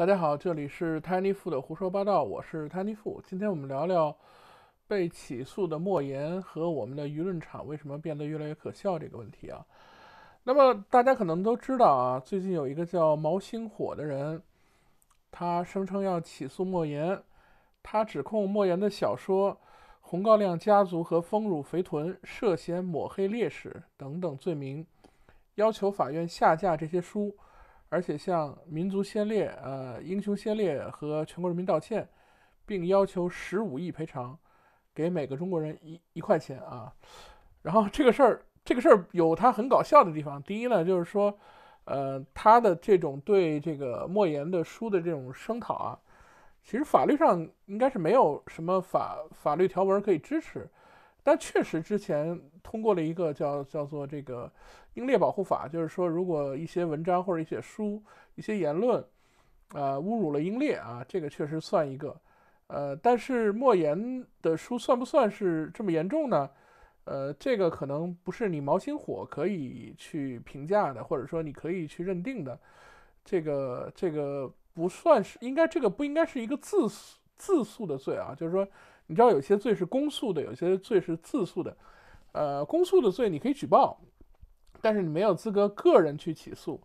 大家好，这里是 Tiny Food 胡说八道，我是 Tiny Food。今天我们聊聊被起诉的莫言和我们的舆论场为什么变得越来越可笑这个问题啊。那么大家可能都知道啊，最近有一个叫毛星火的人，他声称要起诉莫言，他指控莫言的小说《红高粱家族》和《丰乳肥臀》涉嫌抹黑烈士等等罪名，要求法院下架这些书。而且向民族先烈、呃英雄先烈和全国人民道歉，并要求十五亿赔偿，给每个中国人一一块钱啊。然后这个事儿，这个事儿有它很搞笑的地方。第一呢，就是说，呃，他的这种对这个莫言的书的这种声讨啊，其实法律上应该是没有什么法法律条文可以支持。他确实之前通过了一个叫叫做这个英烈保护法，就是说，如果一些文章或者一些书、一些言论，啊，侮辱了英烈啊，这个确实算一个。呃，但是莫言的书算不算是这么严重呢？呃，这个可能不是你毛心火可以去评价的，或者说你可以去认定的。这个这个不算是应该这个不应该是一个自自诉的罪啊，就是说。你知道有些罪是公诉的，有些罪是自诉的，呃，公诉的罪你可以举报，但是你没有资格个人去起诉，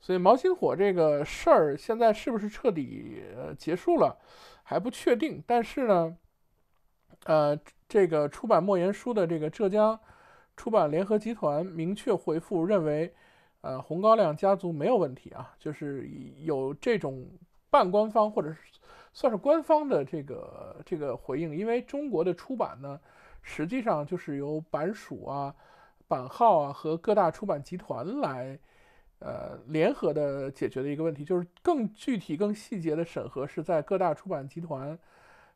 所以毛心火这个事儿现在是不是彻底结束了还不确定。但是呢，呃，这个出版莫言书的这个浙江出版联合集团明确回复，认为呃红高粱家族没有问题啊，就是有这种半官方或者是。算是官方的这个这个回应，因为中国的出版呢，实际上就是由版署啊、版号啊和各大出版集团来，呃，联合的解决的一个问题。就是更具体、更细节的审核是在各大出版集团。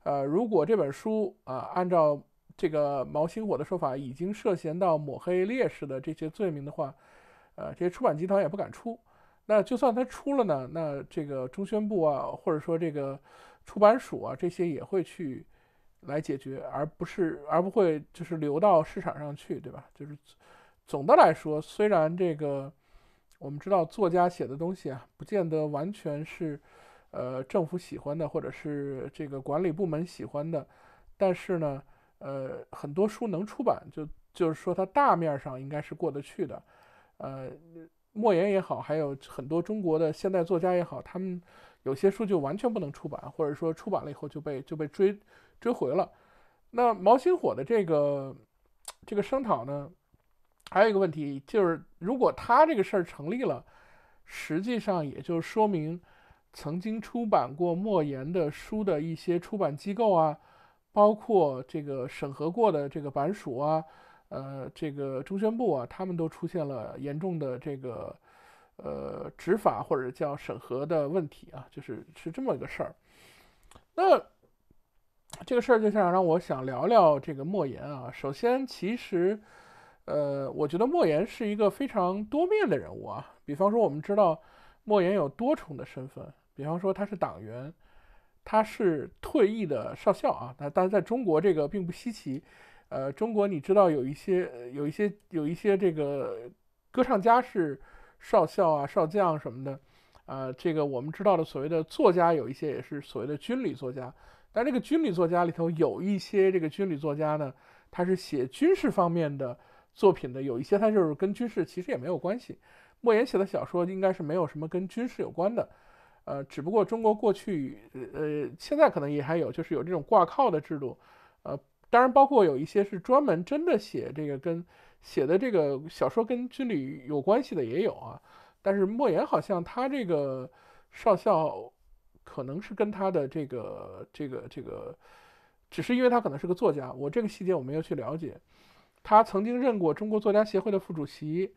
呃，如果这本书啊，按照这个毛星火的说法，已经涉嫌到抹黑烈士的这些罪名的话，呃，这些出版集团也不敢出。那就算他出了呢，那这个中宣部啊，或者说这个。出版署啊，这些也会去来解决，而不是而不会就是流到市场上去，对吧？就是总的来说，虽然这个我们知道作家写的东西啊，不见得完全是呃政府喜欢的，或者是这个管理部门喜欢的，但是呢，呃，很多书能出版，就就是说它大面上应该是过得去的。呃，莫言也好，还有很多中国的现代作家也好，他们。有些书就完全不能出版，或者说出版了以后就被就被追追回了。那毛星火的这个这个声讨呢，还有一个问题就是，如果他这个事儿成立了，实际上也就说明曾经出版过莫言的书的一些出版机构啊，包括这个审核过的这个版署啊，呃，这个中宣部啊，他们都出现了严重的这个。呃，执法或者叫审核的问题啊，就是是这么一个事儿。那这个事儿就想让我想聊聊这个莫言啊。首先，其实呃，我觉得莫言是一个非常多面的人物啊。比方说，我们知道莫言有多重的身份，比方说他是党员，他是退役的少校啊。但但在中国这个并不稀奇。呃，中国你知道有一些有一些有一些这个歌唱家是。少校啊、少将什么的，啊，这个我们知道的所谓的作家有一些也是所谓的军旅作家，但这个军旅作家里头有一些这个军旅作家呢，他是写军事方面的作品的，有一些他就是跟军事其实也没有关系。莫言写的小说应该是没有什么跟军事有关的，呃，只不过中国过去呃现在可能也还有，就是有这种挂靠的制度，呃，当然包括有一些是专门真的写这个跟。写的这个小说跟军旅有关系的也有啊，但是莫言好像他这个少校可能是跟他的这个这个这个，只是因为他可能是个作家，我这个细节我没有去了解。他曾经任过中国作家协会的副主席，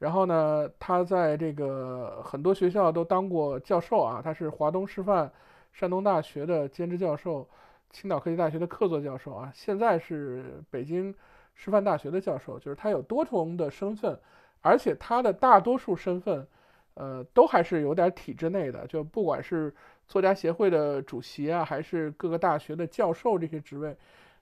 然后呢，他在这个很多学校都当过教授啊，他是华东师范、山东大学的兼职教授，青岛科技大学的客座教授啊，现在是北京。师范大学的教授，就是他有多重的身份，而且他的大多数身份，呃，都还是有点体制内的。就不管是作家协会的主席啊，还是各个大学的教授这些职位，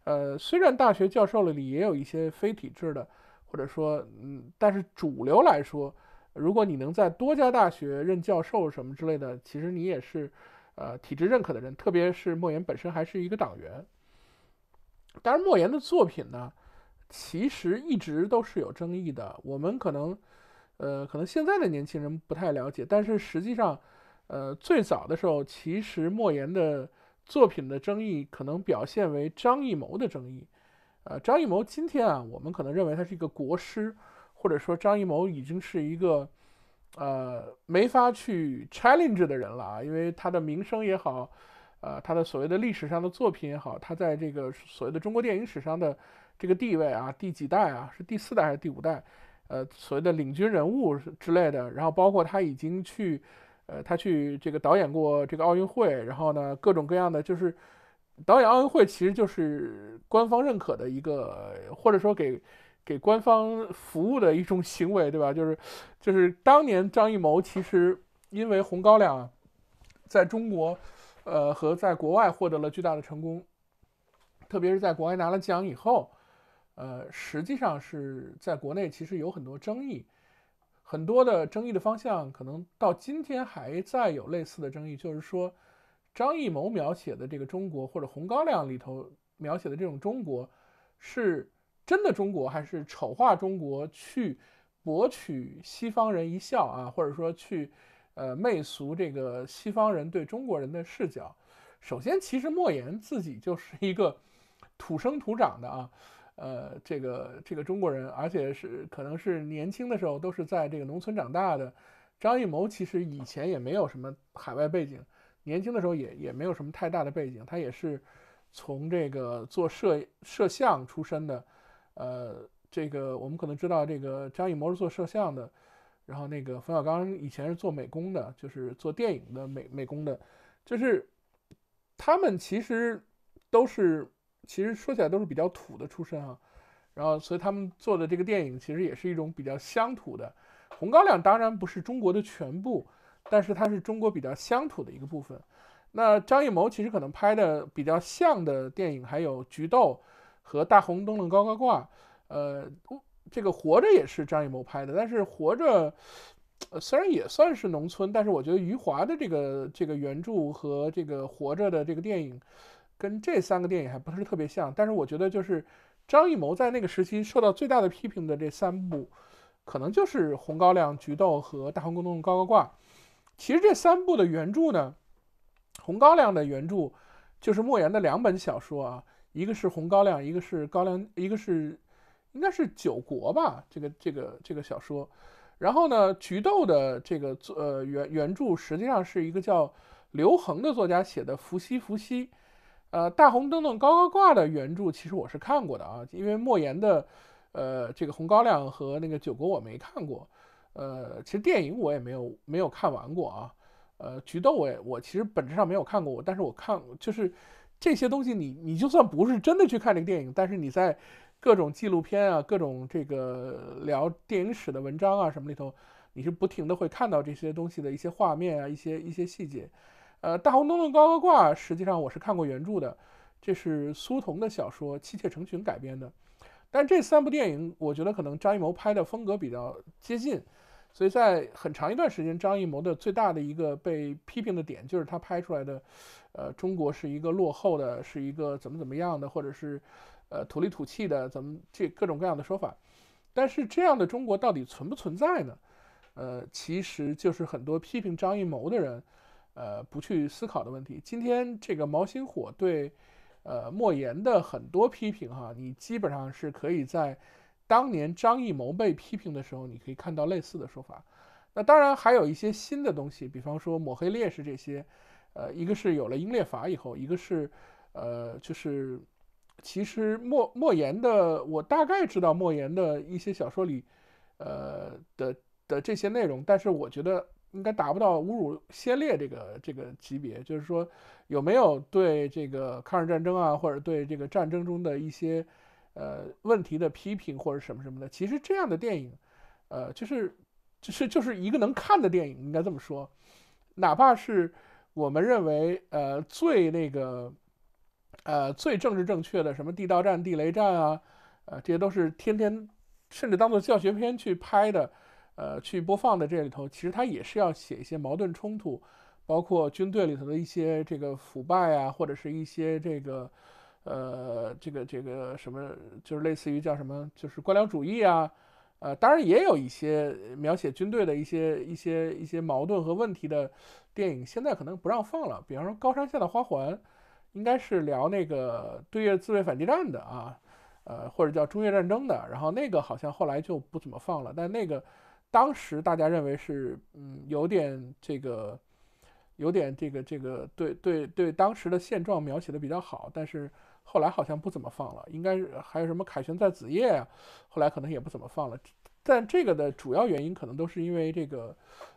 呃，虽然大学教授里也有一些非体制的，或者说，嗯，但是主流来说，如果你能在多家大学任教授什么之类的，其实你也是呃体制认可的人。特别是莫言本身还是一个党员。当然，莫言的作品呢。其实一直都是有争议的。我们可能，呃，可能现在的年轻人不太了解，但是实际上，呃，最早的时候，其实莫言的作品的争议，可能表现为张艺谋的争议。呃，张艺谋今天啊，我们可能认为他是一个国师，或者说张艺谋已经是一个，呃，没法去 challenge 的人了啊，因为他的名声也好，呃，他的所谓的历史上的作品也好，他在这个所谓的中国电影史上的。这个地位啊，第几代啊？是第四代还是第五代？呃，所谓的领军人物之类的。然后包括他已经去，呃，他去这个导演过这个奥运会。然后呢，各种各样的就是导演奥运会，其实就是官方认可的一个，或者说给给官方服务的一种行为，对吧？就是就是当年张艺谋其实因为《红高粱》在中国，呃，和在国外获得了巨大的成功，特别是在国外拿了奖以后。呃，实际上是在国内其实有很多争议，很多的争议的方向，可能到今天还在有类似的争议，就是说张艺谋描写的这个中国，或者《红高粱》里头描写的这种中国，是真的中国还是丑化中国去博取西方人一笑啊？或者说去呃媚俗这个西方人对中国人的视角？首先，其实莫言自己就是一个土生土长的啊。呃，这个这个中国人，而且是可能是年轻的时候都是在这个农村长大的。张艺谋其实以前也没有什么海外背景，年轻的时候也也没有什么太大的背景。他也是从这个做摄摄像出身的。呃，这个我们可能知道，这个张艺谋是做摄像的，然后那个冯小刚以前是做美工的，就是做电影的美美工的，就是他们其实都是。其实说起来都是比较土的出身啊，然后所以他们做的这个电影其实也是一种比较乡土的。红高粱当然不是中国的全部，但是它是中国比较乡土的一个部分。那张艺谋其实可能拍的比较像的电影还有《菊豆》和《大红灯笼高高挂》，呃，这个《活着》也是张艺谋拍的，但是《活着》虽然也算是农村，但是我觉得余华的这个这个原著和这个《活着》的这个电影。跟这三个电影还不是特别像，但是我觉得就是张艺谋在那个时期受到最大的批评的这三部，可能就是《红高粱》《菊豆》和《大红公洞高高挂》。其实这三部的原著呢，《红高粱》的原著就是莫言的两本小说啊，一个是《红高粱》，一个是《高粱》，一个是应该是《九国》吧，这个这个这个小说。然后呢，《菊豆》的这个呃原原著实际上是一个叫刘恒的作家写的《伏羲伏羲》。呃，大红灯笼高高挂的原著其实我是看过的啊，因为莫言的，呃，这个红高粱和那个九国我没看过，呃，其实电影我也没有没有看完过啊，呃，菊豆我也我其实本质上没有看过，我但是我看就是这些东西，你你就算不是真的去看这个电影，但是你在各种纪录片啊、各种这个聊电影史的文章啊什么里头，你是不停的会看到这些东西的一些画面啊、一些一些细节。呃，《大红灯笼高高挂》实际上我是看过原著的，这是苏童的小说《妻妾成群》改编的。但这三部电影，我觉得可能张艺谋拍的风格比较接近，所以在很长一段时间，张艺谋的最大的一个被批评的点就是他拍出来的，呃，中国是一个落后的，是一个怎么怎么样的，或者是，呃，土里土气的，怎么这各种各样的说法。但是这样的中国到底存不存在呢？呃，其实就是很多批评张艺谋的人。呃，不去思考的问题。今天这个毛心火对，呃，莫言的很多批评，哈，你基本上是可以在当年张艺谋被批评的时候，你可以看到类似的说法。那当然还有一些新的东西，比方说抹黑烈士这些，呃，一个是有了英烈法以后，一个是，呃，就是其实莫莫言的，我大概知道莫言的一些小说里，呃的的这些内容，但是我觉得。应该达不到侮辱先烈这个这个级别，就是说有没有对这个抗日战争啊，或者对这个战争中的一些，呃问题的批评或者什么什么的。其实这样的电影，呃，就是就是就是一个能看的电影，应该这么说，哪怕是我们认为呃最那个，呃最政治正确的什么地道战、地雷战啊，呃这些都是天天甚至当做教学片去拍的。呃，去播放的这里头，其实它也是要写一些矛盾冲突，包括军队里头的一些这个腐败啊，或者是一些这个，呃，这个这个什么，就是类似于叫什么，就是官僚主义啊，呃，当然也有一些描写军队的一些一些一些矛盾和问题的电影，现在可能不让放了。比方说《高山下的花环》，应该是聊那个对越自卫反击战的啊，呃，或者叫中越战争的，然后那个好像后来就不怎么放了，但那个。当时大家认为是，嗯，有点这个，有点这个这个，对对对，当时的现状描写的比较好，但是后来好像不怎么放了，应该还有什么《凯旋在子夜》啊，后来可能也不怎么放了。但这个的主要原因可能都是因为这个，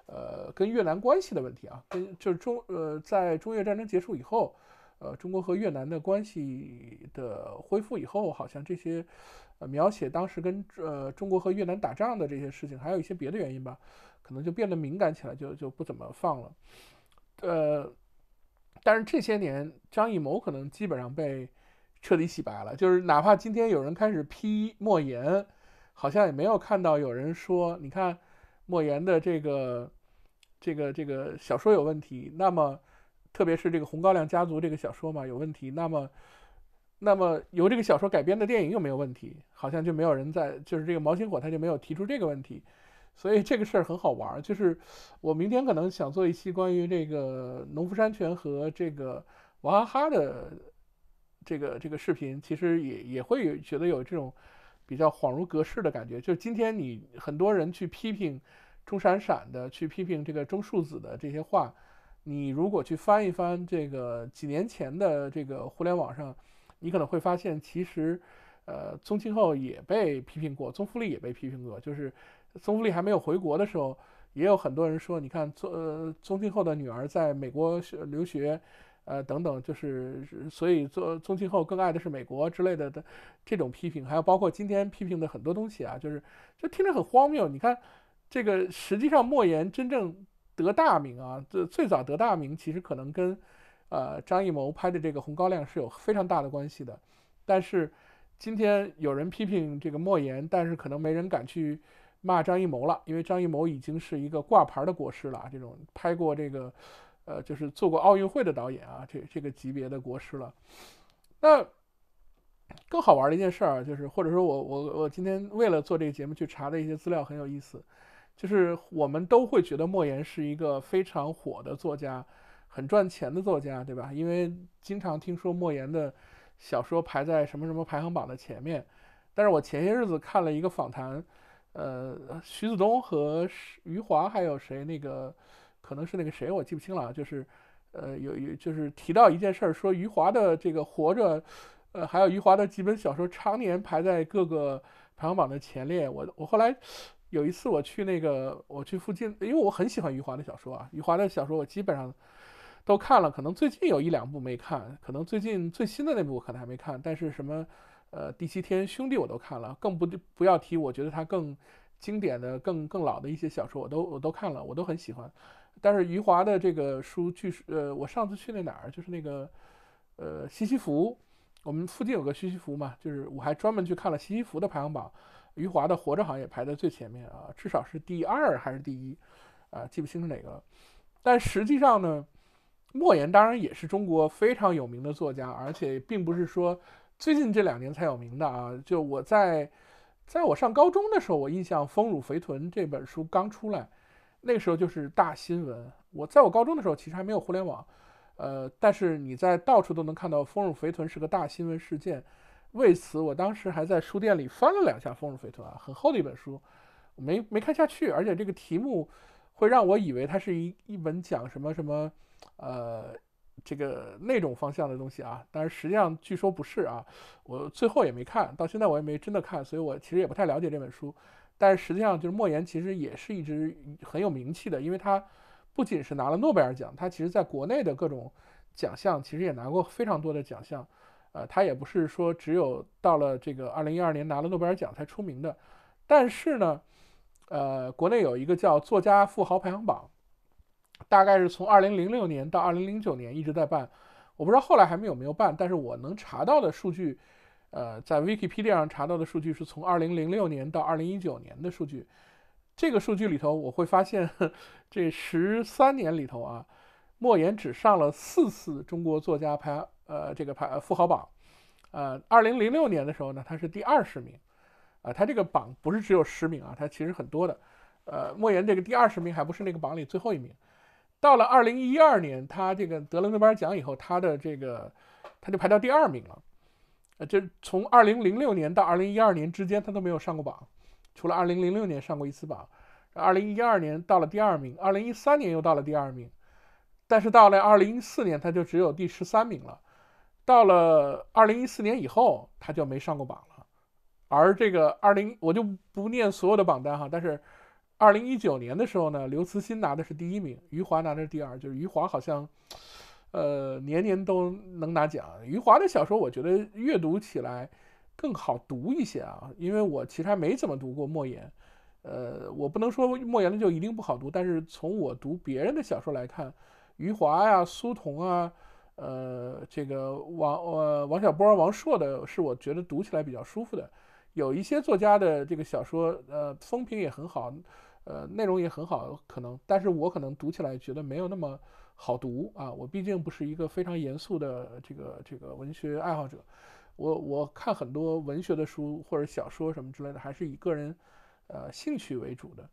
呃，跟越南关系的问题啊，跟就是中呃，在中越战争结束以后。呃，中国和越南的关系的恢复以后，好像这些，呃，描写当时跟呃中国和越南打仗的这些事情，还有一些别的原因吧，可能就变得敏感起来，就就不怎么放了。呃，但是这些年，张艺谋可能基本上被彻底洗白了，就是哪怕今天有人开始批莫言，好像也没有看到有人说，你看莫言的这个这个这个小说有问题，那么。特别是这个红高粱家族这个小说嘛有问题，那么，那么由这个小说改编的电影有没有问题？好像就没有人在，就是这个毛星火他就没有提出这个问题，所以这个事儿很好玩儿。就是我明天可能想做一期关于这个农夫山泉和这个娃哈哈的这个这个视频，其实也也会觉得有这种比较恍如隔世的感觉。就是今天你很多人去批评钟闪闪的，去批评这个钟树子的这些话。你如果去翻一翻这个几年前的这个互联网上，你可能会发现，其实，呃，宗庆后也被批评过，宗馥莉也被批评过。就是宗馥莉还没有回国的时候，也有很多人说，你看，宗呃宗庆后的女儿在美国学留学，呃等等，就是所以宗宗庆后更爱的是美国之类的的这种批评，还有包括今天批评的很多东西啊，就是就听着很荒谬。你看，这个实际上莫言真正。得大名啊，这最早得大名其实可能跟，呃，张艺谋拍的这个《红高粱》是有非常大的关系的。但是，今天有人批评这个莫言，但是可能没人敢去骂张艺谋了，因为张艺谋已经是一个挂牌的国师了。这种拍过这个，呃，就是做过奥运会的导演啊，这这个级别的国师了。那更好玩的一件事儿就是，或者说，我我我今天为了做这个节目去查的一些资料很有意思。就是我们都会觉得莫言是一个非常火的作家，很赚钱的作家，对吧？因为经常听说莫言的小说排在什么什么排行榜的前面。但是我前些日子看了一个访谈，呃，徐子东和余华还有谁那个，可能是那个谁，我记不清了。就是，呃，有有就是提到一件事儿，说余华的这个活着，呃，还有余华的几本小说常年排在各个排行榜的前列。我我后来。有一次我去那个，我去附近，因为我很喜欢余华的小说啊。余华的小说我基本上都看了，可能最近有一两部没看，可能最近最新的那部可能还没看。但是什么，呃，《第七天》《兄弟》我都看了，更不不要提我觉得他更经典的、更更老的一些小说，我都我都看了，我都很喜欢。但是余华的这个书，据说，呃，我上次去那哪儿，就是那个，呃，西西弗，我们附近有个西西弗嘛，就是我还专门去看了西西弗的排行榜。余华的《活着》好像也排在最前面啊，至少是第二还是第一，啊，记不清楚哪个了。但实际上呢，莫言当然也是中国非常有名的作家，而且并不是说最近这两年才有名的啊。就我在在我上高中的时候，我印象《丰乳肥臀》这本书刚出来，那个时候就是大新闻。我在我高中的时候其实还没有互联网，呃，但是你在到处都能看到《丰乳肥臀》是个大新闻事件。为此，我当时还在书店里翻了两下《风入飞臀》啊，很厚的一本书，没没看下去。而且这个题目会让我以为它是一一本讲什么什么，呃，这个那种方向的东西啊。但是实际上据说不是啊，我最后也没看到现在我也没真的看，所以我其实也不太了解这本书。但是实际上就是莫言其实也是一直很有名气的，因为他不仅是拿了诺贝尔奖，他其实在国内的各种奖项其实也拿过非常多的奖项。呃，他也不是说只有到了这个二零一二年拿了诺贝尔奖才出名的，但是呢，呃，国内有一个叫作家富豪排行榜，大概是从二零零六年到二零零九年一直在办，我不知道后来还没有没有办，但是我能查到的数据，呃，在 Wikipedia 上查到的数据是从二零零六年到二零一九年的数据，这个数据里头我会发现这十三年里头啊，莫言只上了四次中国作家排。呃，这个排富豪榜，呃，二零零六年的时候呢，他是第二十名，啊，他这个榜不是只有十名啊，他其实很多的，呃，莫言这个第二十名还不是那个榜里最后一名，到了二零一二年，他这个得了诺贝尔奖以后，他的这个他就排到第二名了，啊，这从二零零六年到二零一二年之间，他都没有上过榜，除了二零零六年上过一次榜，二零一二年到了第二名，二零一三年又到了第二名，但是到了二零一四年，他就只有第十三名了。到了二零一四年以后，他就没上过榜了。而这个二零，我就不念所有的榜单哈。但是二零一九年的时候呢，刘慈欣拿的是第一名，余华拿的是第二。就是余华好像，呃，年年都能拿奖。余华的小说我觉得阅读起来更好读一些啊，因为我其实还没怎么读过莫言，呃，我不能说莫言的就一定不好读，但是从我读别人的小说来看，余华呀，苏童啊。呃，这个王呃王小波、王朔的是我觉得读起来比较舒服的，有一些作家的这个小说，呃，风评也很好，呃，内容也很好，可能，但是我可能读起来觉得没有那么好读啊，我毕竟不是一个非常严肃的这个这个文学爱好者，我我看很多文学的书或者小说什么之类的，还是以个人呃兴趣为主的，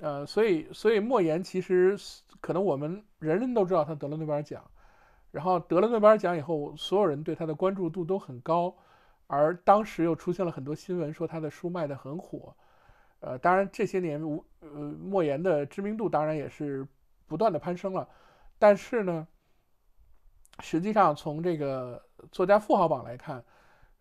呃，所以所以莫言其实可能我们人人都知道他得了诺贝尔奖。然后得了诺贝尔奖以后，所有人对他的关注度都很高，而当时又出现了很多新闻，说他的书卖得很火，呃，当然这些年无，呃，莫言的知名度当然也是不断的攀升了，但是呢，实际上从这个作家富豪榜来看，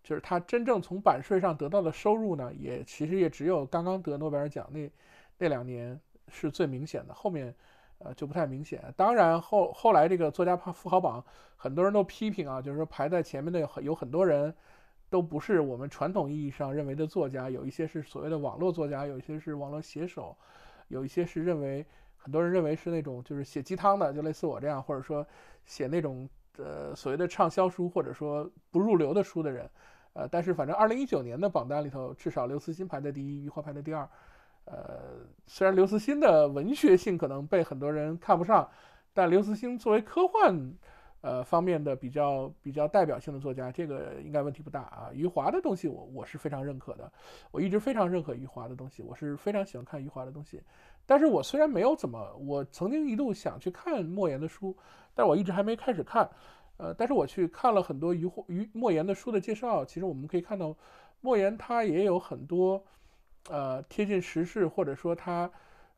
就是他真正从版税上得到的收入呢，也其实也只有刚刚得诺贝尔奖那那两年是最明显的，后面。呃，就不太明显。当然后后来这个作家富豪榜，很多人都批评啊，就是说排在前面的有有很多人，都不是我们传统意义上认为的作家，有一些是所谓的网络作家，有一些是网络写手，有一些是认为很多人认为是那种就是写鸡汤的，就类似我这样，或者说写那种呃所谓的畅销书或者说不入流的书的人。呃，但是反正二零一九年的榜单里头，至少刘慈欣排在第一，余华排在第二。呃，虽然刘慈欣的文学性可能被很多人看不上，但刘慈欣作为科幻呃方面的比较比较代表性的作家，这个应该问题不大啊。余华的东西，我我是非常认可的，我一直非常认可余华的东西，我是非常喜欢看余华的东西。但是我虽然没有怎么，我曾经一度想去看莫言的书，但我一直还没开始看。呃，但是我去看了很多余或余莫言的书的介绍，其实我们可以看到，莫言他也有很多。呃，贴近时事，或者说他，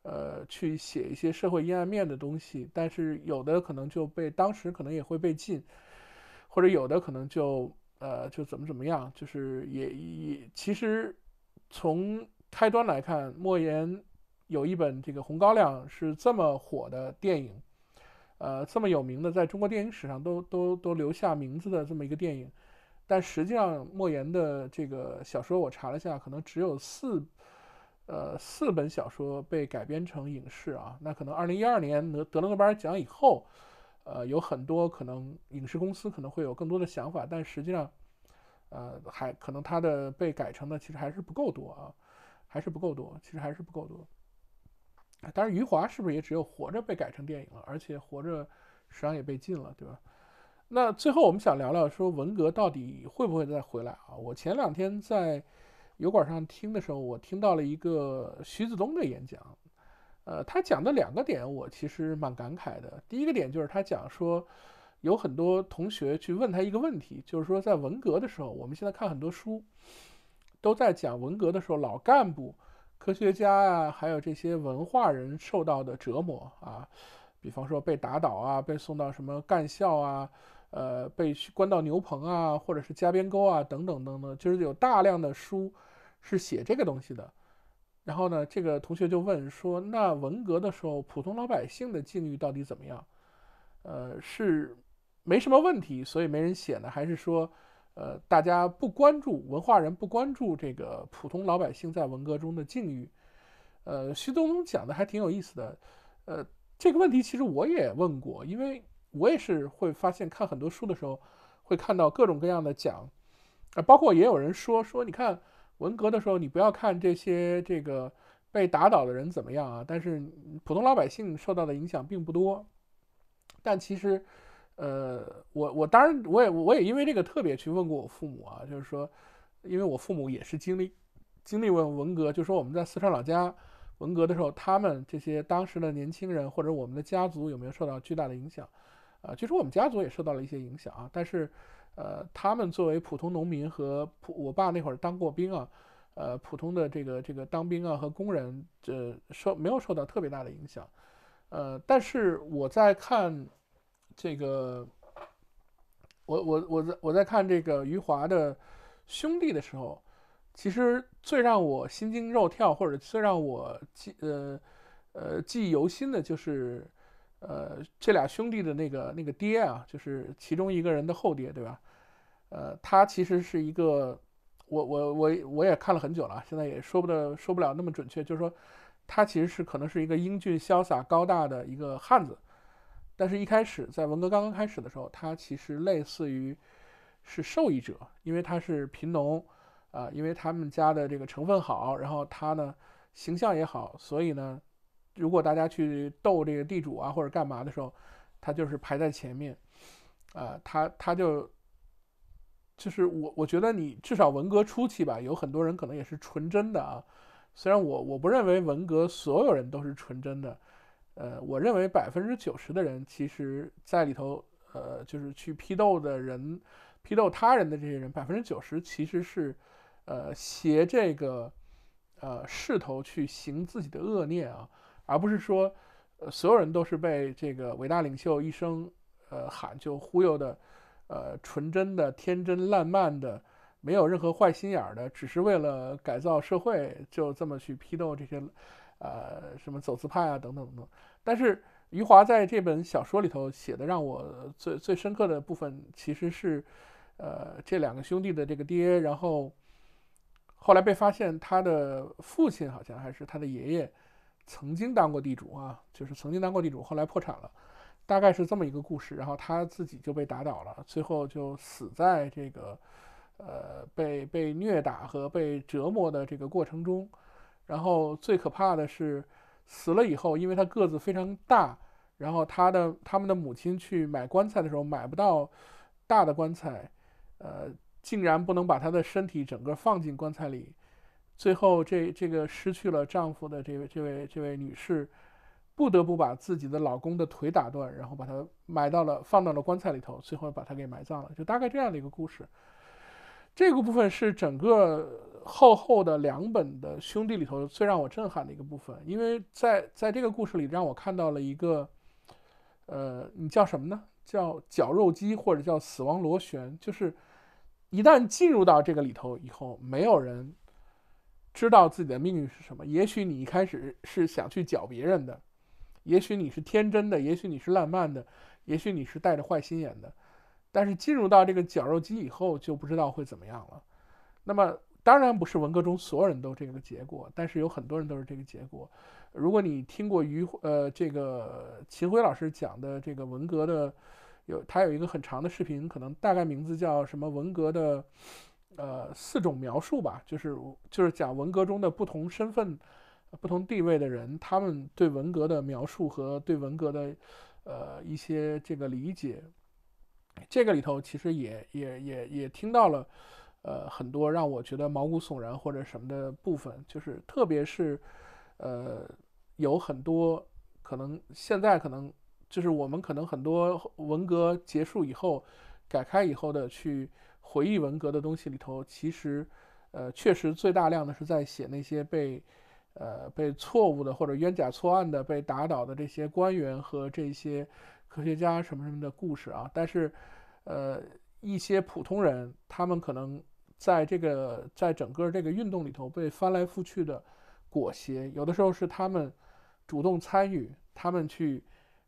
呃，去写一些社会阴暗面的东西，但是有的可能就被当时可能也会被禁，或者有的可能就，呃，就怎么怎么样，就是也也，其实从开端来看，莫言有一本这个《红高粱》是这么火的电影，呃，这么有名的，在中国电影史上都都都留下名字的这么一个电影。但实际上，莫言的这个小说我查了下，可能只有四，呃，四本小说被改编成影视啊。那可能二零一二年得得了诺贝尔奖以后，呃，有很多可能影视公司可能会有更多的想法。但实际上，呃，还可能他的被改成的其实还是不够多啊，还是不够多，其实还是不够多。当然，余华是不是也只有《活着》被改成电影了？而且《活着》实际上也被禁了，对吧？那最后我们想聊聊，说文革到底会不会再回来啊？我前两天在油管上听的时候，我听到了一个徐子东的演讲，呃，他讲的两个点，我其实蛮感慨的。第一个点就是他讲说，有很多同学去问他一个问题，就是说在文革的时候，我们现在看很多书，都在讲文革的时候老干部、科学家啊，还有这些文化人受到的折磨啊，比方说被打倒啊，被送到什么干校啊。呃，被关到牛棚啊，或者是加边沟啊，等等等等，就是有大量的书是写这个东西的。然后呢，这个同学就问说：“那文革的时候，普通老百姓的境遇到底怎么样？呃，是没什么问题，所以没人写呢？还是说，呃，大家不关注文化人，不关注这个普通老百姓在文革中的境遇？”呃，徐东东讲的还挺有意思的。呃，这个问题其实我也问过，因为。我也是会发现，看很多书的时候，会看到各种各样的讲，啊，包括也有人说说，你看文革的时候，你不要看这些这个被打倒的人怎么样啊，但是普通老百姓受到的影响并不多。但其实，呃，我我当然我也我也因为这个特别去问过我父母啊，就是说，因为我父母也是经历经历过文革，就说我们在四川老家，文革的时候，他们这些当时的年轻人或者我们的家族有没有受到巨大的影响？啊，其实我们家族也受到了一些影响啊，但是，呃，他们作为普通农民和普，我爸那会儿当过兵啊，呃，普通的这个这个当兵啊和工人，这受没有受到特别大的影响，呃，但是我在看这个，我我我在我在看这个余华的兄弟的时候，其实最让我心惊肉跳或者最让我记呃呃记忆犹新的就是。呃，这俩兄弟的那个那个爹啊，就是其中一个人的后爹，对吧？呃，他其实是一个，我我我我也看了很久了，现在也说不得说不了那么准确，就是说他其实是可能是一个英俊潇洒、高大的一个汉子，但是，一开始在文革刚刚开始的时候，他其实类似于是受益者，因为他是贫农啊，因为他们家的这个成分好，然后他呢形象也好，所以呢。如果大家去斗这个地主啊或者干嘛的时候，他就是排在前面，啊，他他就，就是我我觉得你至少文革初期吧，有很多人可能也是纯真的啊。虽然我我不认为文革所有人都是纯真的，呃，我认为百分之九十的人其实在里头，呃，就是去批斗的人，批斗他人的这些人，百分之九十其实是，呃，挟这个，呃，势头去行自己的恶念啊。而不是说，呃，所有人都是被这个伟大领袖一声，呃，喊就忽悠的，呃，纯真的、天真烂漫的，没有任何坏心眼的，只是为了改造社会，就这么去批斗这些，呃，什么走资派啊等等等等。但是余华在这本小说里头写的让我最最深刻的部分，其实是，呃，这两个兄弟的这个爹，然后，后来被发现他的父亲好像还是他的爷爷。曾经当过地主啊，就是曾经当过地主，后来破产了，大概是这么一个故事。然后他自己就被打倒了，最后就死在这个，呃，被被虐打和被折磨的这个过程中。然后最可怕的是，死了以后，因为他个子非常大，然后他的他们的母亲去买棺材的时候买不到大的棺材，呃，竟然不能把他的身体整个放进棺材里。最后，这这个失去了丈夫的这位这位这位女士，不得不把自己的老公的腿打断，然后把他埋到了放到了棺材里头，最后把他给埋葬了。就大概这样的一个故事。这个部分是整个厚厚的两本的《兄弟》里头最让我震撼的一个部分，因为在在这个故事里，让我看到了一个，呃，你叫什么呢？叫绞肉机，或者叫死亡螺旋。就是一旦进入到这个里头以后，没有人。知道自己的命运是什么？也许你一开始是想去搅别人的，也许你是天真的，也许你是浪漫的，也许你是带着坏心眼的。但是进入到这个绞肉机以后，就不知道会怎么样了。那么，当然不是文革中所有人都这个结果，但是有很多人都是这个结果。如果你听过于呃这个秦辉老师讲的这个文革的，有他有一个很长的视频，可能大概名字叫什么“文革的”。呃，四种描述吧，就是就是讲文革中的不同身份、不同地位的人，他们对文革的描述和对文革的呃一些这个理解。这个里头其实也也也也听到了，呃，很多让我觉得毛骨悚然或者什么的部分，就是特别是，呃，有很多可能现在可能就是我们可能很多文革结束以后，改开以后的去。回忆文革的东西里头，其实，呃，确实最大量的是在写那些被，呃，被错误的或者冤假错案的被打倒的这些官员和这些科学家什么什么的故事啊。但是，呃，一些普通人，他们可能在这个在整个这个运动里头被翻来覆去的裹挟，有的时候是他们主动参与，他们去，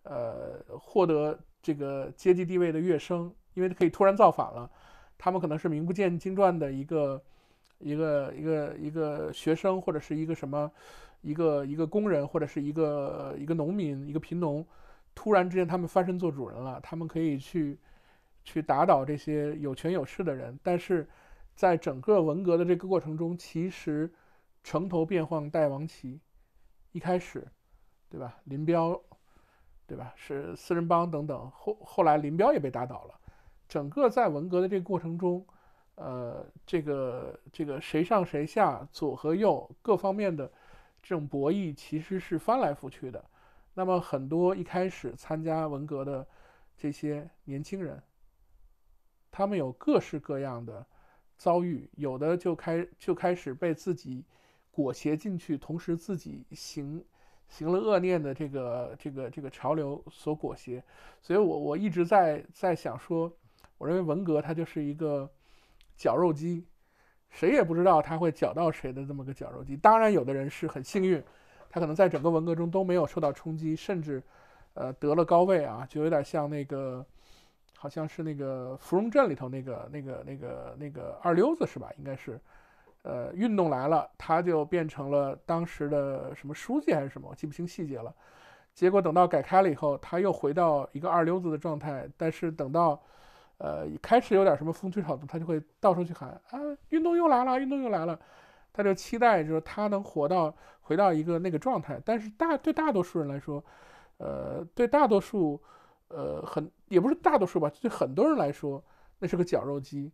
呃，获得这个阶级地位的跃升，因为他可以突然造反了。他们可能是名不见经传的一个、一个、一个、一个学生，或者是一个什么、一个一个工人，或者是一个一个农民、一个贫农。突然之间，他们翻身做主人了，他们可以去去打倒这些有权有势的人。但是，在整个文革的这个过程中，其实城头变幻带王旗。一开始，对吧？林彪，对吧？是四人帮等等。后后来，林彪也被打倒了。整个在文革的这个过程中，呃，这个这个谁上谁下，左和右各方面的这种博弈其实是翻来覆去的。那么，很多一开始参加文革的这些年轻人，他们有各式各样的遭遇，有的就开就开始被自己裹挟进去，同时自己行行了恶念的这个这个这个潮流所裹挟。所以我我一直在在想说。我认为文革它就是一个绞肉机，谁也不知道它会绞到谁的这么个绞肉机。当然，有的人是很幸运，他可能在整个文革中都没有受到冲击，甚至呃得了高位啊，就有点像那个，好像是那个《芙蓉镇》里头那个那个那个那个二流子是吧？应该是，呃，运动来了，他就变成了当时的什么书记还是什么，我记不清细节了。结果等到改开了以后，他又回到一个二流子的状态。但是等到呃，开始有点什么风吹草动，他就会到处去喊啊，运动又来了，运动又来了，他就期待，就是他能活到回到一个那个状态。但是大对大多数人来说，呃，对大多数，呃，很也不是大多数吧，对很多人来说，那是个绞肉机。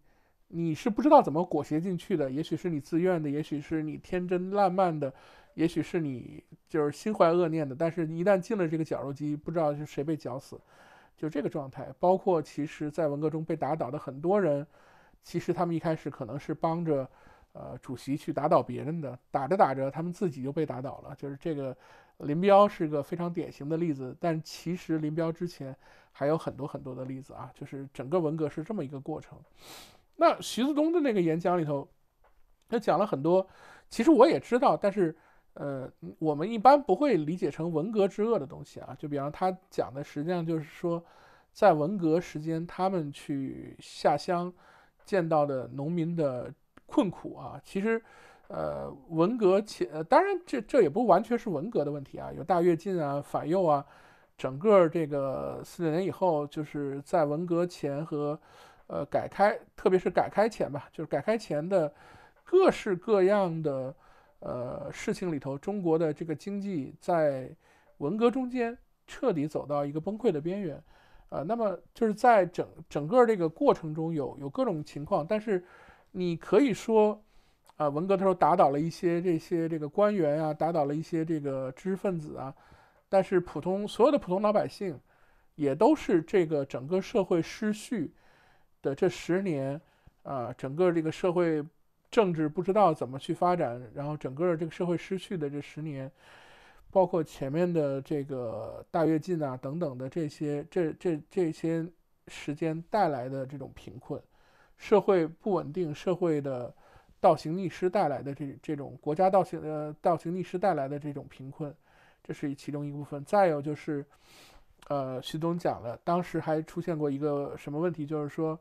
你是不知道怎么裹挟进去的，也许是你自愿的，也许是你天真烂漫的，也许是你就是心怀恶念的。但是一旦进了这个绞肉机，不知道是谁被绞死。就这个状态，包括其实，在文革中被打倒的很多人，其实他们一开始可能是帮着，呃，主席去打倒别人的，打着打着，他们自己就被打倒了。就是这个，林彪是个非常典型的例子，但其实林彪之前还有很多很多的例子啊，就是整个文革是这么一个过程。那徐子东的那个演讲里头，他讲了很多，其实我也知道，但是。呃，我们一般不会理解成文革之恶的东西啊，就比方他讲的，实际上就是说，在文革时间，他们去下乡见到的农民的困苦啊，其实，呃，文革前，当然这这也不完全是文革的问题啊，有大跃进啊、反右啊，整个这个四九年以后，就是在文革前和呃改开，特别是改开前吧，就是改开前的各式各样的。呃，事情里头，中国的这个经济在文革中间彻底走到一个崩溃的边缘，啊，那么就是在整整个这个过程中有有各种情况，但是你可以说，啊，文革的时候打倒了一些这些这个官员啊，打倒了一些这个知识分子啊，但是普通所有的普通老百姓也都是这个整个社会失序的这十年啊，整个这个社会。政治不知道怎么去发展，然后整个这个社会失去的这十年，包括前面的这个大跃进啊等等的这些，这这这些时间带来的这种贫困、社会不稳定、社会的倒行逆施带来的这这种国家倒行呃倒行逆施带来的这种贫困，这是其中一部分。再有就是，呃，徐总讲了，当时还出现过一个什么问题，就是说，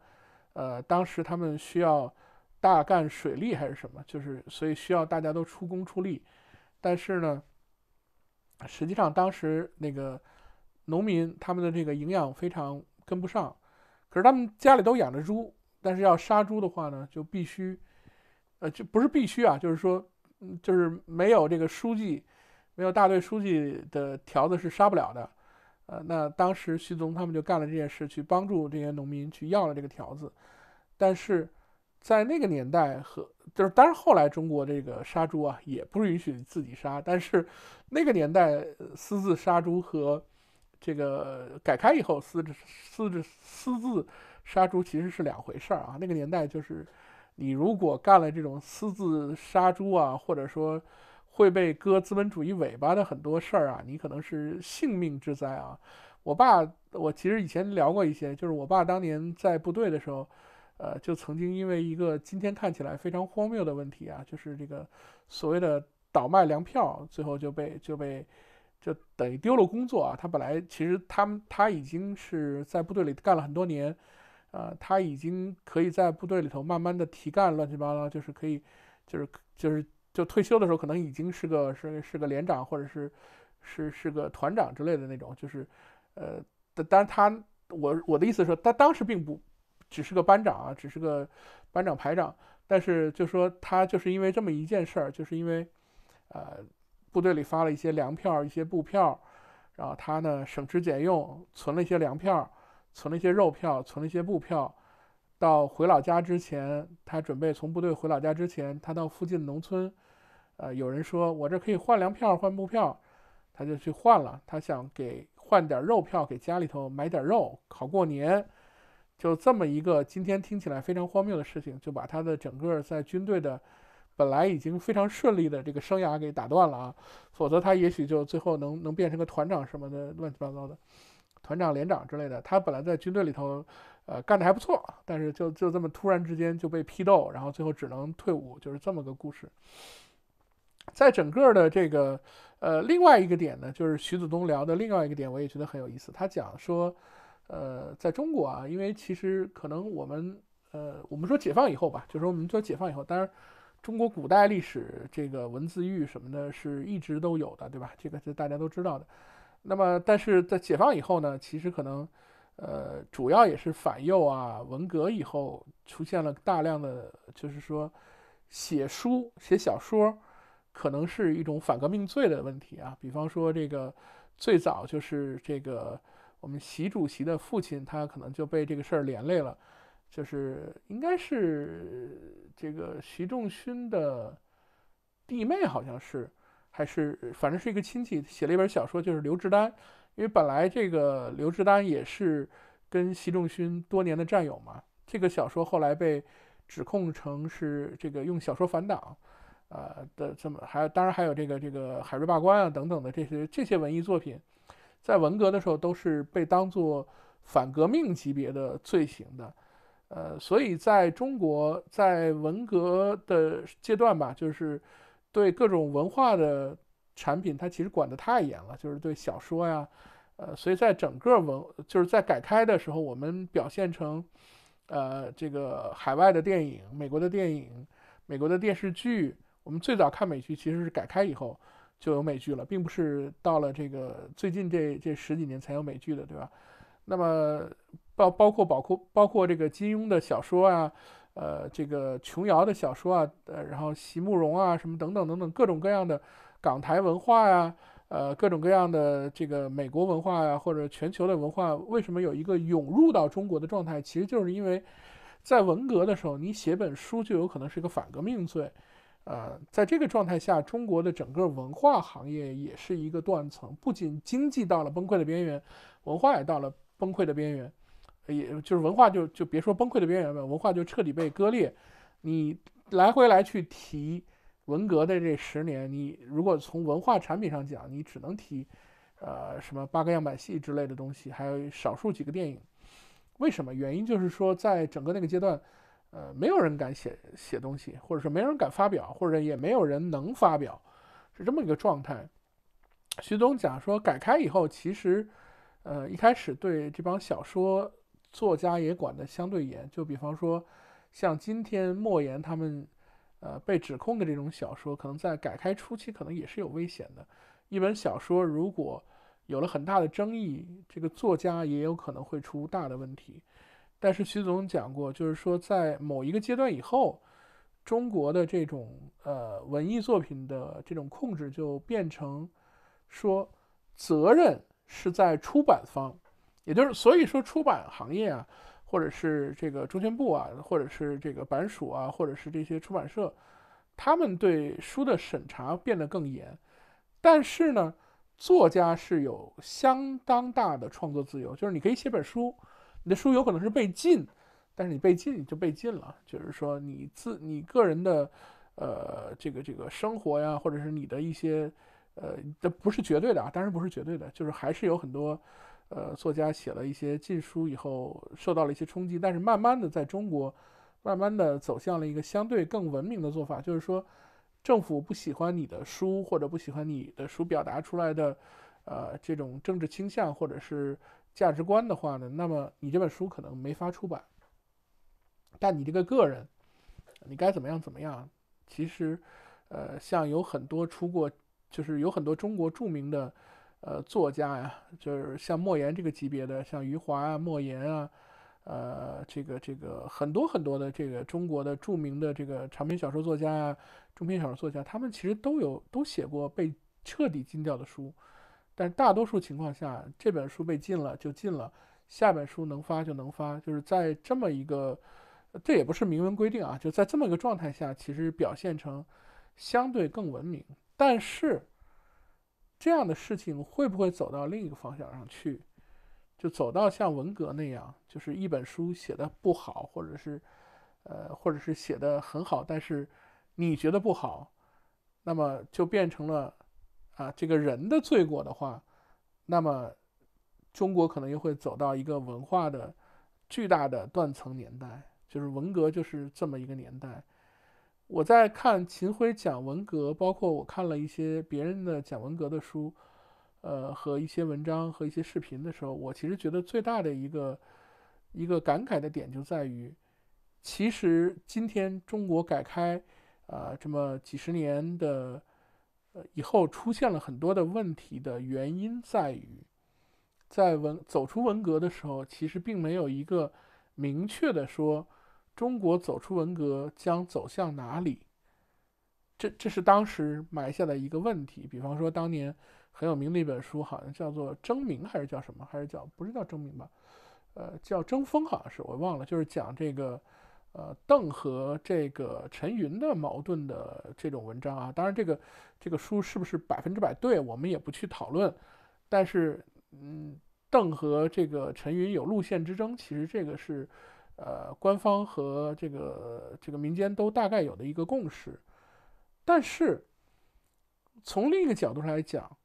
呃，当时他们需要。大干水利还是什么，就是所以需要大家都出工出力，但是呢，实际上当时那个农民他们的这个营养非常跟不上，可是他们家里都养着猪，但是要杀猪的话呢，就必须，呃，就不是必须啊，就是说，就是没有这个书记，没有大队书记的条子是杀不了的，呃，那当时徐总他们就干了这件事，去帮助这些农民去要了这个条子，但是。在那个年代和就是，当然后来中国这个杀猪啊也不允许自己杀，但是那个年代私自杀猪和这个改开以后私自私自私自杀猪其实是两回事儿啊。那个年代就是你如果干了这种私自杀猪啊，或者说会被割资本主义尾巴的很多事儿啊，你可能是性命之灾啊。我爸，我其实以前聊过一些，就是我爸当年在部队的时候。呃，就曾经因为一个今天看起来非常荒谬的问题啊，就是这个所谓的倒卖粮票，最后就被就被就等于丢了工作啊。他本来其实他们他已经是在部队里干了很多年，啊，他已经可以在部队里头慢慢的提干，乱七八糟，就是可以，就是就是就退休的时候可能已经是个是是个连长，或者是是是个团长之类的那种，就是，呃，但但他我我的意思是说，他当时并不。只是个班长啊，只是个班长排长，但是就说他就是因为这么一件事儿，就是因为，呃，部队里发了一些粮票、一些布票，然后他呢省吃俭用存了一些粮票、存了一些肉票、存了一些布票，到回老家之前，他准备从部队回老家之前，他到附近农村，呃，有人说我这可以换粮票、换布票，他就去换了，他想给换点肉票，给家里头买点肉，好过年。就这么一个今天听起来非常荒谬的事情，就把他的整个在军队的本来已经非常顺利的这个生涯给打断了啊，否则他也许就最后能能变成个团长什么的乱七八糟的团长连长之类的。他本来在军队里头呃干的还不错，但是就就这么突然之间就被批斗，然后最后只能退伍，就是这么个故事。在整个的这个呃另外一个点呢，就是徐子东聊的另外一个点，我也觉得很有意思。他讲说。呃，在中国啊，因为其实可能我们，呃，我们说解放以后吧，就是说我们说解放以后，当然，中国古代历史这个文字狱什么的是一直都有的，对吧？这个是大家都知道的。那么，但是在解放以后呢，其实可能，呃，主要也是反右啊，文革以后出现了大量的，就是说写书、写小说，可能是一种反革命罪的问题啊。比方说这个最早就是这个。我们习主席的父亲，他可能就被这个事儿连累了，就是应该是这个习仲勋的弟妹，好像是，还是反正是一个亲戚，写了一本小说，就是刘志丹。因为本来这个刘志丹也是跟习仲勋多年的战友嘛。这个小说后来被指控成是这个用小说反党，呃的这么还？当然还有这个这个《海瑞罢官》啊等等的这些这些文艺作品。在文革的时候，都是被当作反革命级别的罪行的，呃，所以在中国在文革的阶段吧，就是对各种文化的产品，它其实管得太严了，就是对小说呀，呃，所以在整个文就是在改开的时候，我们表现成，呃，这个海外的电影、美国的电影、美国的电视剧，我们最早看美剧其实是改开以后。就有美剧了，并不是到了这个最近这这十几年才有美剧的，对吧？那么包包括包括包括这个金庸的小说啊，呃，这个琼瑶的小说啊，呃，然后席慕容啊什么等等等等各种各样的港台文化呀，呃，各种各样的这个美国文化呀或者全球的文化，为什么有一个涌入到中国的状态？其实就是因为在文革的时候，你写本书就有可能是一个反革命罪。呃，在这个状态下，中国的整个文化行业也是一个断层，不仅经济到了崩溃的边缘，文化也到了崩溃的边缘，也就是文化就就别说崩溃的边缘了，文化就彻底被割裂。你来回来去提文革的这十年，你如果从文化产品上讲，你只能提，呃，什么八个样板戏之类的东西，还有少数几个电影。为什么？原因就是说，在整个那个阶段。呃，没有人敢写写东西，或者说没人敢发表，或者也没有人能发表，是这么一个状态。徐总讲说，改开以后，其实，呃，一开始对这帮小说作家也管得相对严。就比方说，像今天莫言他们，呃，被指控的这种小说，可能在改开初期，可能也是有危险的。一本小说如果有了很大的争议，这个作家也有可能会出大的问题。但是徐总讲过，就是说在某一个阶段以后，中国的这种呃文艺作品的这种控制就变成说责任是在出版方，也就是所以说出版行业啊，或者是这个中宣部啊，或者是这个版署啊，或者是这些出版社，他们对书的审查变得更严。但是呢，作家是有相当大的创作自由，就是你可以写本书。你的书有可能是被禁，但是你被禁你就被禁了。就是说，你自你个人的，呃，这个这个生活呀，或者是你的一些，呃，这不是绝对的啊，当然不是绝对的，就是还是有很多，呃，作家写了一些禁书以后受到了一些冲击，但是慢慢的在中国，慢慢的走向了一个相对更文明的做法，就是说，政府不喜欢你的书或者不喜欢你的书表达出来的，呃，这种政治倾向或者是。价值观的话呢，那么你这本书可能没法出版，但你这个个人，你该怎么样怎么样？其实，呃，像有很多出过，就是有很多中国著名的，呃，作家呀，就是像莫言这个级别的，像余华啊、莫言啊，呃，这个这个很多很多的这个中国的著名的这个长篇小说作家啊、中篇小说作家，他们其实都有都写过被彻底禁掉的书。但大多数情况下，这本书被禁了就禁了，下本书能发就能发，就是在这么一个，这也不是明文规定啊，就在这么一个状态下，其实表现成相对更文明。但是这样的事情会不会走到另一个方向上去？就走到像文革那样，就是一本书写的不好，或者是呃，或者是写的很好，但是你觉得不好，那么就变成了。啊，这个人的罪过的话，那么中国可能又会走到一个文化的巨大的断层年代，就是文革就是这么一个年代。我在看秦晖讲文革，包括我看了一些别人的讲文革的书，呃，和一些文章和一些视频的时候，我其实觉得最大的一个一个感慨的点就在于，其实今天中国改开啊这么几十年的。以后出现了很多的问题的原因在于，在文走出文革的时候，其实并没有一个明确的说中国走出文革将走向哪里。这这是当时埋下的一个问题。比方说，当年很有名的一本书，好像叫做《争名》还是叫什么？还是叫不是叫《争名》吧？呃，叫《争锋》好像是，我忘了，就是讲这个。呃，邓和这个陈云的矛盾的这种文章啊，当然这个这个书是不是百分之百对，我们也不去讨论。但是，嗯，邓和这个陈云有路线之争，其实这个是呃官方和这个这个民间都大概有的一个共识。但是，从另一个角度上来讲，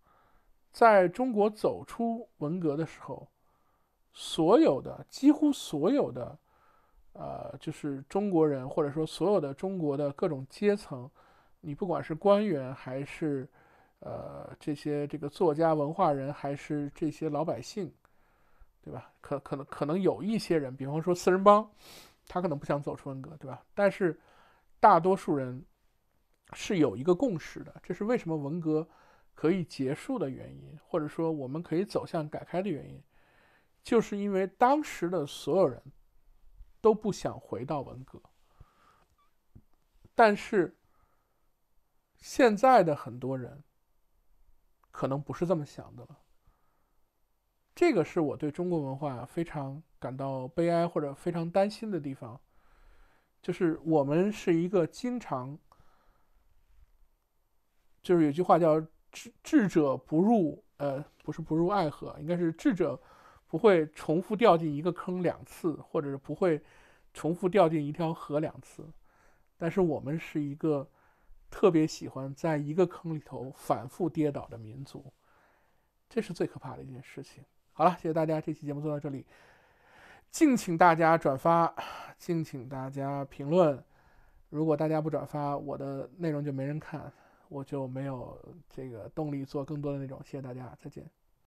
在中国走出文革的时候，所有的几乎所有的。呃，就是中国人，或者说所有的中国的各种阶层，你不管是官员，还是呃这些这个作家、文化人，还是这些老百姓，对吧？可可能可能有一些人，比方说四人帮，他可能不想走出文革，对吧？但是大多数人是有一个共识的，这是为什么文革可以结束的原因，或者说我们可以走向改开的原因，就是因为当时的所有人。都不想回到文革，但是现在的很多人可能不是这么想的了。这个是我对中国文化非常感到悲哀或者非常担心的地方，就是我们是一个经常，就是有句话叫“智智者不入”，呃，不是不入爱河，应该是智者。不会重复掉进一个坑两次，或者是不会重复掉进一条河两次，但是我们是一个特别喜欢在一个坑里头反复跌倒的民族，这是最可怕的一件事情。好了，谢谢大家，这期节目做到这里，敬请大家转发，敬请大家评论。如果大家不转发我的内容，就没人看，我就没有这个动力做更多的内容。谢谢大家，再见。